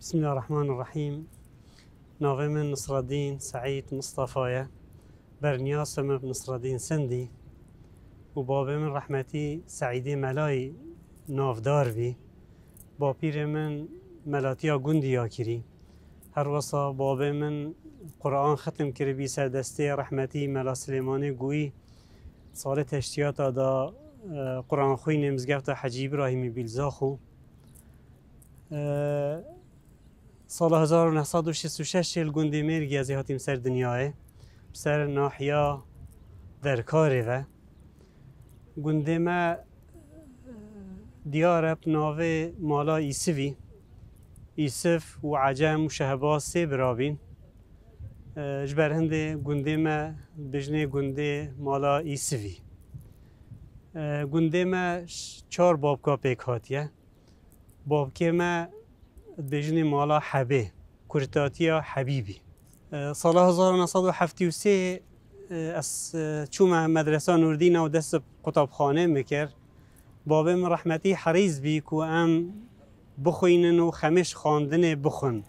بسم الله الرحمن الرحيم ناظم نصر الدين سعيد مصطفايا برنياسم نصر الدين سندي وبابي من رحمتي سعيدي ملاي ناف بي با من ملاتيا گندی ياكري هر وصا من قرآن ختم كربي بی رحمتي ملا سليماني قوي صالة تشتیات دا قرآن خوي نمزگفت حجیب راهی بیلزاخو أه سال 1966 گندی مرگی از هاتیم سر دنیای سر ناحیا کاری و گندی ما دیار ناوه مالا ایسیوی، ایسف و عجم و شهباز سه برابین جبر هنده گنده ما بجنه گنده مالا ایسوی گنده ما چار بابکا پیک هاتیه بابکه ما دژنی مالا حبه کورتاتیا حبیبی سال 1973 از چوم مدرسه نوردین و دست خانه میکرد بابم رحمتی حریز بی که ام بخوینن و خمش خواندن بخون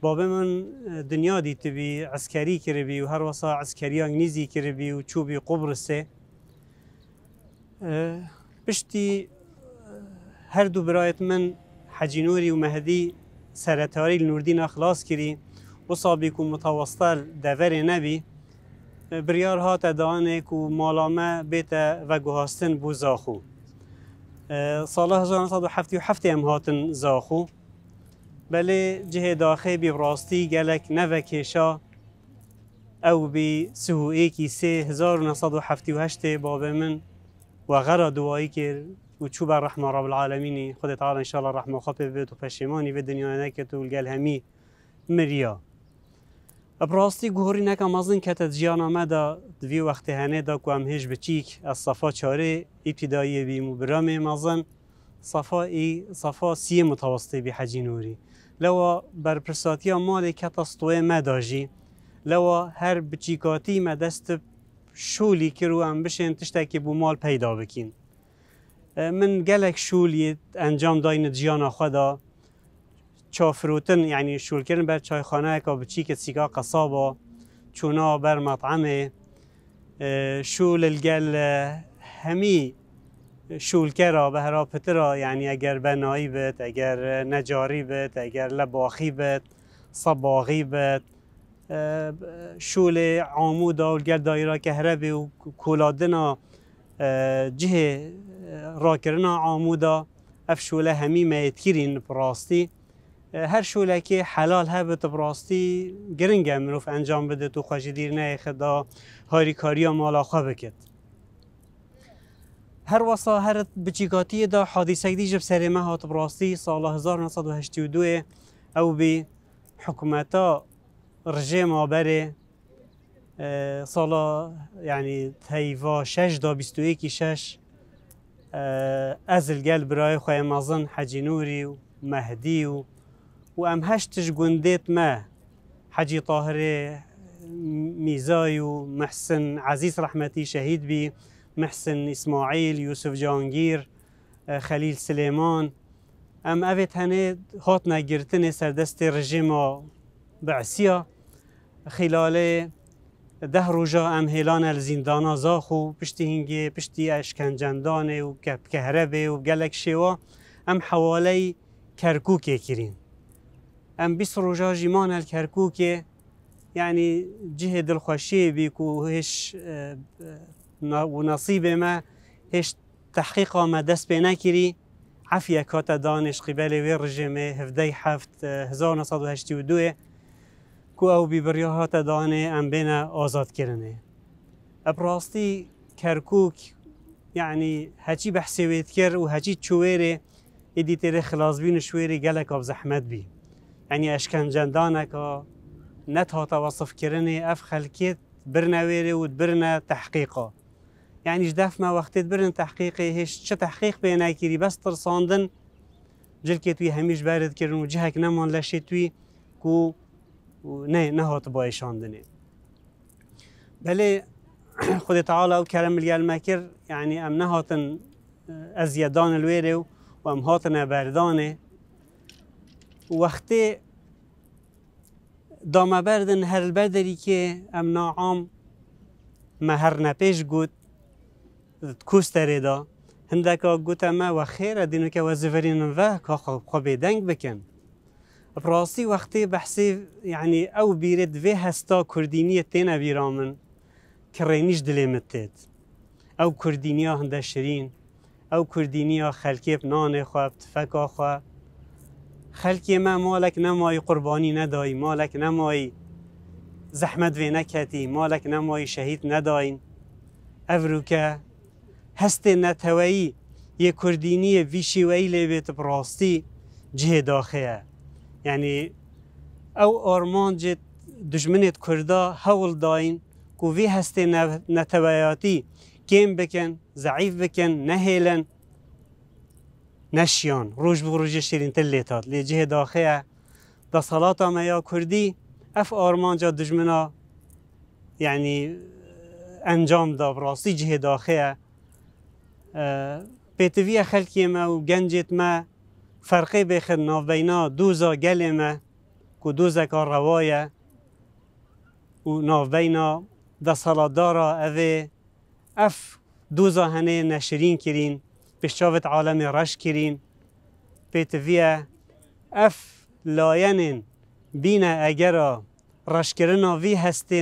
بابا من دنیا دیت بی عسکری کرده بی و هر وسا عسکری انگلیزی کرده بی و چوبی قبرسه بشتی هر دو برایت من حجینوری و مهدی سرتاری نوردین خلاص کری و سابی کو متوسطه دور نبی بریار هات دانه کو مالامه بیت و گوهاستن بو زاخو سال 1977 هم هاتن زاخو بله جه داخل بی براستی گلک نو کشا او بی سهوئی کی سه باب من و غرا دوایی کرد و چوب رحمه رب العالمینی خدا تعالی الله رحمه الله به و پشیمانی به دنیا نکت و گل همی مریا براستی گوری نکم از این کت جیانا مدا دوی وقت هنه دا که هیچ بچیک از صفا چاره ابتدایی بی مبرامه مزن صفا ای صفا سی متوسطه بی حجی نوری لوا پرساتی مال کتستوه مداجی لوا هر بچیکاتی مدست شولی که رو هم بشین تشتکی بو مال پیدا بکین من گلک شولیت انجام داین جیان خدا چافروتن یعنی شول کردن بر چایخانه که چی که سیگا قصابا چونا بر مطعمه شول الگل همی کرا به هرا پترا یعنی اگر بنایی بد اگر نجاری بد اگر لباخی بد صباغی بد شول عمود و گل دایره که هربی و کولادنا جهه آه، راکردنا عمودا أفشولة شوله همی میتکیرین براستی آه، هر شوله که حلال هبت براستی گرنگ منوف انجام بده تو خوشی دیر نه خدا هاری کاری مالا خواه بکد هر وصا هر بچیکاتی دا حادثه دی جب سر ما هات براستی سال 1982 او بی حکومتا رژیم آبره سالا آه، یعنی يعني تیوا شش دا بیست و یکی شش آه، از الگل برای خواه مازن حجی نوری و مهدی و و ام هشتش گندیت ما حجی میزای و محسن عزيز رحمتي شهيد بي محسن إسماعيل يوسف جانجير آه، خليل سليمان أم أبيت هني هاتنا جرتني سردست رجيما بعثیا خلاله ده روژا ام هیلان زیندانا زاخو پشتی هنگی پشتی اشکنجندانه و کهربه و گلک شوا ام حوالی کرکوکی کرین ام 20 روژا جیمان الکرکوکه يعني جهه بیکو هش اه، اه، و نصیب ما هش تحقیق ما دست بناكري عفية کات دانش قبال ورژمه هفده هفت اه، هزار نصد و هشتی و ودوه کو او بیبریا هات دانه ام بین آزاد کرنه ابراستی کرکوک یعنی هچی بحثی وید کر و هچی چویره ایدی تیره خلاص بین شویره گلک آب زحمت بی یعنی اشکنجندانه که نت هاتا وصف کرنه اف خلکیت برنه و برنه تحقیقه یعنی جدف ما وقتی برن تحقیقی هیچ چه تحقیق به نکری بس ترساندن جلکه توی همیش برد کردن و جهک نمان لشه توی کو و نه نهات با ایشاندنه بله خود تعالی او کرم الگلمکر یعنی ام نهاتن از یدان الویره و ام هاتن بردانه وقتی دامه بردن هر البردری که ام ناعام مهر نپیش گود کوست تریدا هندکا گوتما و خیره دینو که وزفرین و که خوب دنگ بکن راستی وقتی بحثی یعنی او بیرد و هستا کردینی تینا بیرامن که رینیش دلیمت تید او کردینی هنده شرین او کردینی خلکی نان خواه فکا خواه خلکی ما مالک نمای قربانی ندایی مالک نمای زحمت و نکتی مالک نمای شهید نداین او که هست نتوایی یه کردینی ویشی ویلی بیت براستی جه داخیه يعني او ارمانج دجمنت كردا هول داين كو في هستي نتبياتي كيم بكن زعيف بكن نهيلن نشيان روج بروج شيرين تليتات لي جهه داخيه دا صلاتا ما يا كردي اف ارمانج دجمنا يعني انجام دا براسي جهه داخيه أه بيتفيا خلقي و وجنجت ما فرقی بخیر نوینا دوزا گلمه کو دوزا کار روایه و ناوینا دا سالادارا اوه اف دوزا هنه نشرین کرین پیشاوت عالم رش کرین پیتویه اف لاینین بین اگر رش کرن وی هست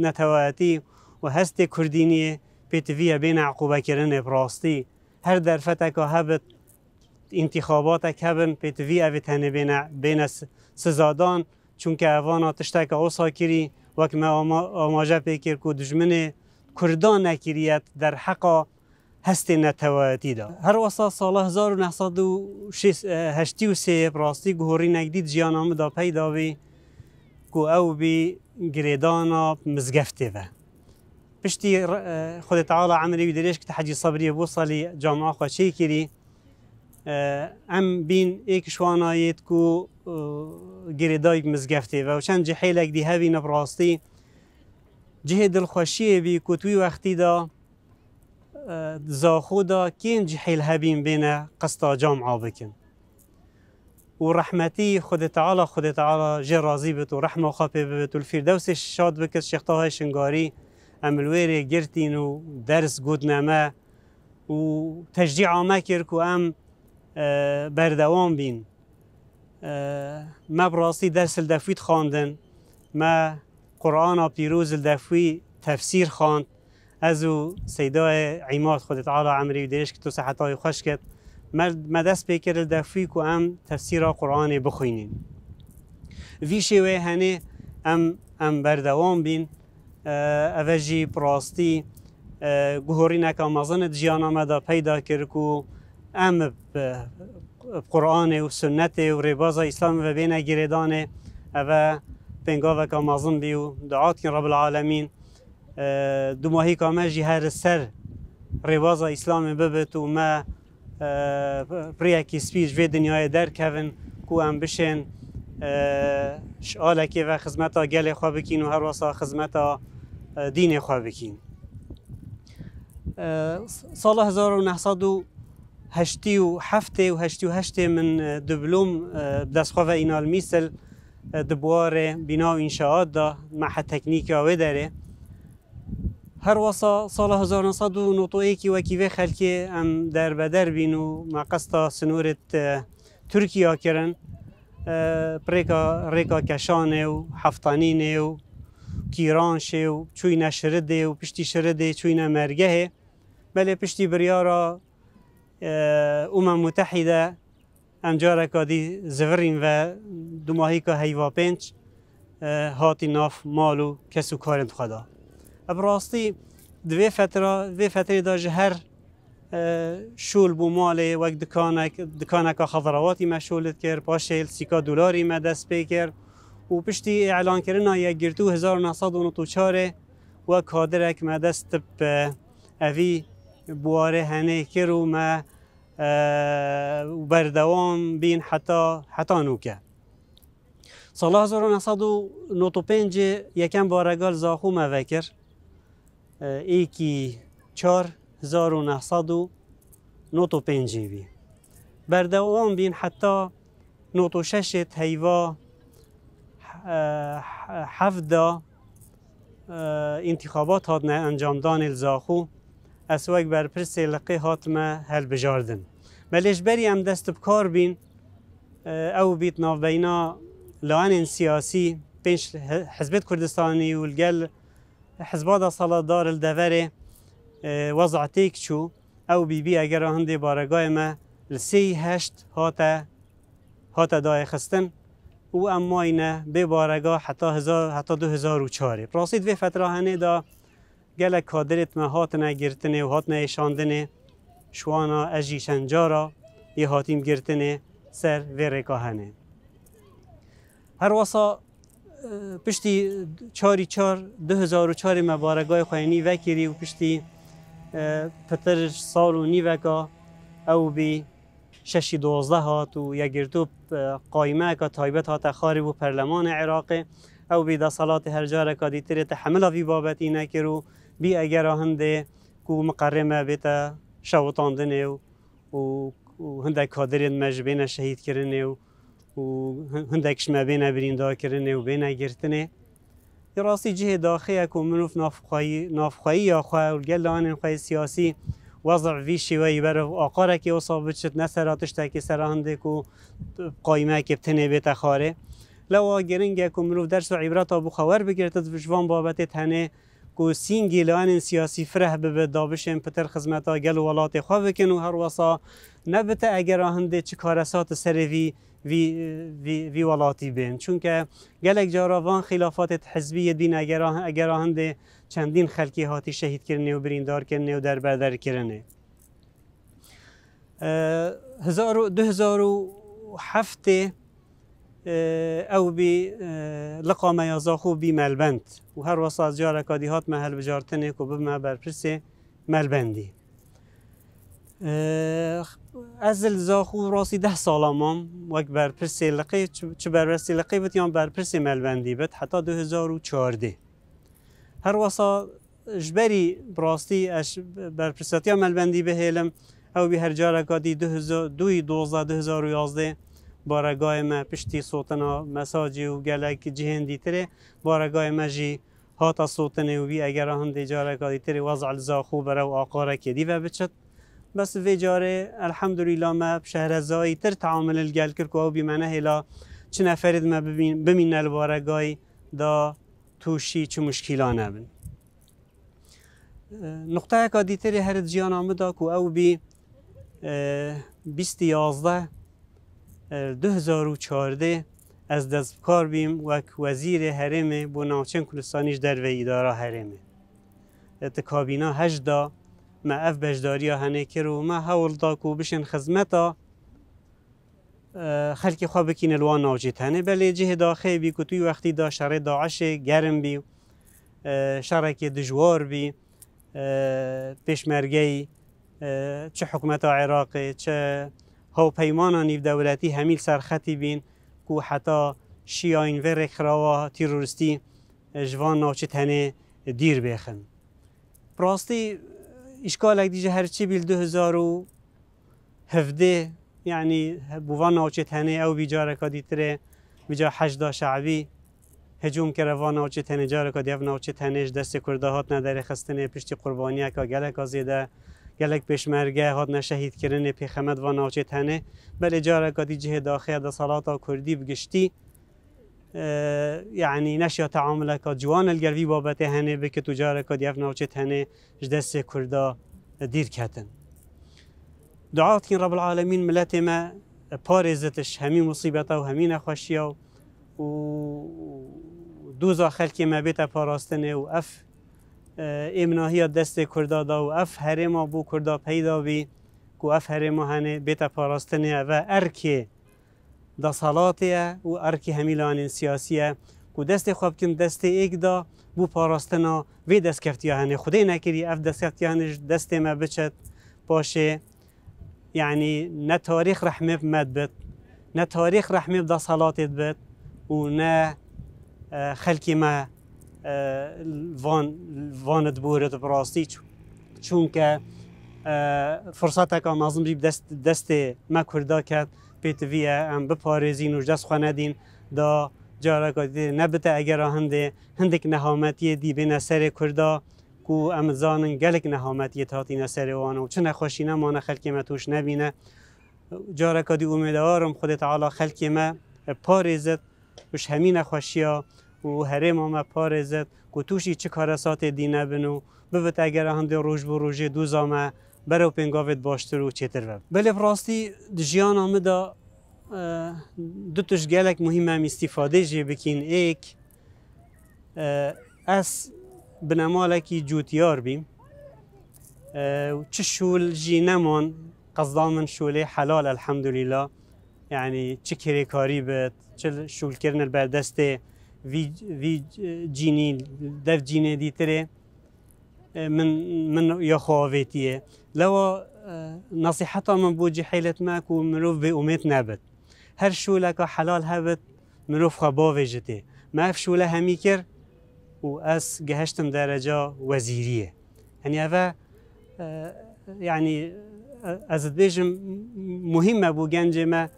نتواتی و هست کردینی پیتویه بین عقوبه کرن براستی هر در هبت انتخابات کبن پیت وی اوی تنه بین, بین سزادان چون که اوان آتشتک او و وک ما آماجه پیکر که دجمن کردان نکریت در حقا هست نتواتی دا هر وسا سال 1983 براستی گهوری نگدید جیانام دا پیدا بی کو او بی گریدانا مزگفته و پشتی خود تعالی عملی و که حجی صبری بوصلی جامعه خواه چی کری ام آه، بین یک شوانایت کو آه، گریدای مزگفته و چند جحیلک دی هاوی نبراستی جه دلخوشی بی کتوی وقتی دا آه، زاخو دا کین جهیل هبین بین قصتا جامعا بکن و رحمتی خود تعالی خود تعالی جه راضی بت و رحمه خاپه بت و الفردوس شاد بکت شیختاهای شنگاری املویر گرتین و درس گودنامه و تشجيع عماكر كو ام بردوام بین مە بڕاستی دەرسل دەفویت خواندن مە قورآنا پیروز دەفوی تەفسیر خواند ئەز و سیدای عیمات خودت عالا ئەمری و تو تو سەحتای خوش کرد مەدەست پێکرد دەفوی و ئەم تەفسیرا قورآانێ بخوینین وی شێوێ هەنێ ئەم ئەم بەردەوام بین ئەڤەژی پڕاستی گوهۆڕینەکە مەزنت ژیانامەدا پەیدا کرد و ام قرآن و سنت و رباز اسلام و بین گریدان و پنگاوک آمازن بیو دعات کن رب العالمین اه، دو ماهی کامه جی هر سر رباز اسلام ببت و ما اه، پریکی سپیج و دنیای در کون کو ام بشن اه، شعالکی و خزمتا گل خواه بکین و هر واسا خزمتا دین خواه بکین سال 1900 هشتی و هفته و هشتی و هشته من دبلوم بدستخواه اینال میسل دبوار بنا و انشاءات دا مع تکنیک آوه داره هر وصا سال 1900 نطوعی و کیوه خلکی ام در بدر بین و ما قصد سنورت ترکیه کرن پریکا ریکا کشانه و هفتانینه و کیرانشه و چوی نشرده و پشتی شرده چوی نمرگه بله پشتی بریارا آه، امم متحده ام جارا کادی زورین و دماهيكا ماهی که آه، هاتي ناف مالو كسو كارم خدا أبراستي دوی فتره دوی فتره دا جهر آه، شول بو مالي وک دكانك دكانك خضرواتي ما شولت کرد باشيل سيكا دولاري ما دست پی و پشتی اعلان کردن یا گرتو 1994 و کادرک مدست به اوی بواره هنه که رو ما بردوام بین حتی حتی نوکه سال 1995 یکم بارگال زاخو ما وکر ایکی چار بی بردوام بین حتی 96 هیوا هفده انتخابات هاد انجام دان الزاخو اسواق بر پرسی لقی هات ما هل بجاردن ملیش بری هم دست بکار بین اه، او بیت ناف بینا لعن سیاسی پنش حزبت کردستانی و الگل حزبات دا صلات دار الدفره اه، وضع تیک شو او بی بی اگر هندی بارگای ما لسی هشت هاتا هاتا دای خستن و اما اینه به بارگاه حتی, حتی دو هزار و چاره پراسید به فتره هنه دا گله کادرت ما نه گرتنه و هاتنه ایشاندنه شوانا اجی شنجارا یه هاتیم گرتنه سر و رکاهنه هر واسا پشتی چاری چار دو هزار و چاری مبارگای خوینی وکیری و پشتی پتر سال و نیوکا او بی ششی دوازده هات و یا گردو قایمه که تایبت هات خاری و پرلمان عراق او بی دا صلات هر جارکا دیتره تحمل وی بابت اینه که رو بي اگر هنده کو مقرمه بیتا شوطاندنه و و هندک کادرین مجبین شهید کرنه و و هندکش ما بین بریندا کرنه و بین گرتنه راستی جه داخل کو منوف نافخایی نافخایی یا خواه گلان خواه سیاسی وضع في شوي برف أقارك وصابت شت نسراتش تاكي سراندك وقايمك بتني بيت خاري لو جرنجك ومروف درس عبرات أبو خوار بكرتت بشوان بابتت هني کو سینگی لان سیاسی فره به دابشن پتر خدمت گل ولات خواه بکن و هر وسا نبته اگر آهنده چه کارسات سروی وی, وی, ولاتی بین چون که گلک وان خلافات حزبی بین اگر اگر آهنده چندین خلکی هاتی شهید کرنه و بریندار کرنه و در بردر کرنه هزار دو هزار و هفته او بی لقامه میازاخو بی ملبند و هر وسط جار اکادی هات محل بجارتنه که ببمه برپرسه ملبندی از زاخو راسی ده سالامم وک برپرسی لقی چه برپرسی لقی بود یا برپرسی ملبندی بود حتی 2014 هر وسا جبری براستی اش بندی ملبندی هیلم او به هر جار اکادی 2012 2011 بارگاه ما پشتی سوتنا مساجی و گلک جهن دیتره بارگاه ما جی هاتا سوتنه و بی اگر هم جاره که دیتره وضع لزا خوب رو آقاره که و بچت بس وی جاره الحمدلله ما زایی تر تعامل الگل کرد که او بیمانه هلا چه نفرد ما ببین البارگاه دا توشی چه مشکلانه نبین نقطه که دیتره هر جیان آمده که او بی بیستی یازده 2014 از دست بیم و وزیر حرم ناوچن کلستانیش در و اداره حرمه ات کابینا هجدا ما اف بجداری هنه کرو ما هول کو بشن ها خلکی خواب بکین الوان ناجیت هنه بله جه داخه بی کتوی وقتی دا شر داعش گرم بی شرک دجوار بی پیشمرگی چه حکومت عراقی چه نیو دولتی همیل سرخطی بین و حتا و خراوە تیرورستی جوان ناوچت تنه دیر پراستی اشکال ئیشکالێک دیژە هرچی بیل هفده یعنی بوان او هەنێ ئەو بیجارەکە بی جا حجدا شعبی هجوم تنه ناوچێ تەنێجارەکە دێو او هەنێش دست کرده هات نداره خستنه پشتی قوربانیەکە اکا زیده گلک پیشمرگه هاد نشهید کردن پیخمد و ناوچه تنه بل اجاره کادی جه داخل دا صلاتا کردی بگشتی اه، یعنی يعني تعامل تعاملك جوان الگروی بابت الجربي بابته هني بك تجارك اف ناوچت تنه جدست کردا دیر کتن دعات رب العالمین ملت ما همی همي و همی نخوشيه و دوزا خلقي ما بيتا پاراستنه و اف امناهی اه، دست کردا دا و اف هرما بو کردا پیدا بی کو اف هرما هنه بیتا پاراستنه و ارکی دا صلاتیه و ارکی همیلان سیاسیه کو دست خواب کن دست ایک دا بو پاراستنا وی دست کفتیه هنه خودی نکری اف دست کفتیه هنه دست ما بچت باشه يعني نه تاريخ رحمه بمد بد نه تاريخ رحمه بدا صلاتت بد و نه اه، خلقي ما وان وانت بورت براستی چون که فرصت که مازم بیب دست دست ما کردا کرد پیت وی ام پاریزی و دست خوندین دا جارا کردی نبته اگر هنده هندک نهامتی دی به نسر کردا کو امزان گلک نهامتی تاتین سر وانو چه نه ما خلکی ما توش نبینه جارا کدی امیدوارم خودت تعالی خلک ما پاریزت وش همین خوشیا و هرم ما پارزت کو توشی چه کارسات دینه بنو ببت اگر هم روش روز بر روز دو برو پنگاوت باشتر و چتر و بله راستی جیان دا دو توش گلک مهم هم استفاده جی بکین ایک از بنمالکی جوتیار بیم چه شول جی نمان قصدامن شوله حلال الحمدلله یعنی چه کاری بد چه شول کردن البردسته في في جيني دف جيني دي تري من من يخوفتيه لو نصيحتها من بوجي حيلة ماك ومروف بأميت نابت هر شو لك حلال هبت مروف خباوي جتي ما في شو لها ميكر واس جهشتم درجة وزيرية يعني هذا يعني از بيجم مهمة بو جنجمة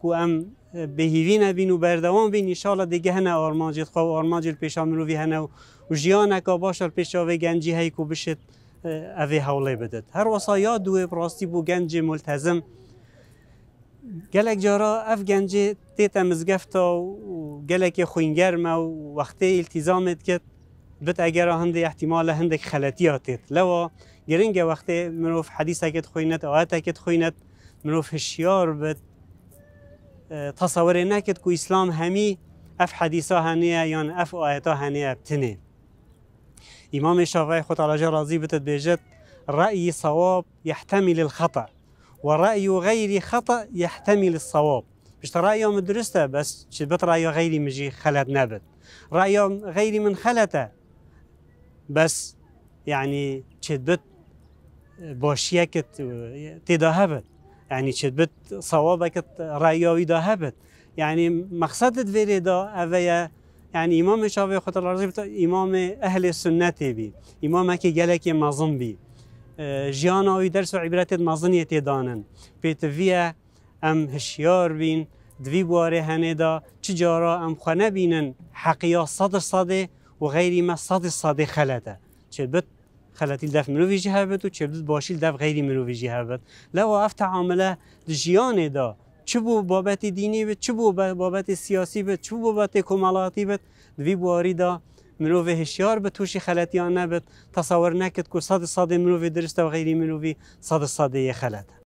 كو ام بهیوی نبین و بردوام بین ایشالا دیگه هنه آرمانجی خواه آرمانجی پیشا مروی هنه و جیانکا باشا پیشاوی گنجی هی کو بشت اه، اوی حوله بدد هر وصایا دوی براستی بو گنج ملتزم گلک جارا اف گنج تیتا مزگفتا و گلک خوینگرم و وقتی التزامت کد بت اگر هند احتمال هندک خلطیاتت لوا گرنگ وقتی مروف حدیث کد خوینت آیت کد خوینت مروف هشیار بد تصور نکد کو اسلام همی اف حدیثا هنیه یا اف آیتا هنیه بتنه امام شافعی خود علاجه راضی بتد بیجت رأی صواب يحتمل الخطأ و رأی غیر خطأ يحتمل الصواب رأی هم درسته بس شبت رأيه غيري مجي خلت نبت رأيهم غيري من خلطه بس يعني کت باشيكت هبد يعني شتبت صوابك رأيوي دا هبت يعني مقصد فيري دا أبيا يعني امام شافعي خود الله امام اهل سنت بي امام كي گلک مظن بي جيانا و درس و عبرت مظن دانن پیت ویه ام هشیار بین دوی باره هنه دا چجارا ام خانه بینن حقیا صد صد و غیری ما صد صد خلده چه بت خلتی دف منوفی و وشبدت باشیل دف غیری منوفی جهابت. لو اف تعامله جیانه دا چه بو بابت دینی بد چه بو بابت سیاسی بد چه بو بابت کمالاتی بد دوی بواری دا ملوی هشیار به توشی خلطیان نبد تصور نکد که صد صد ملوی درست و غیری مروی صد صد خلطه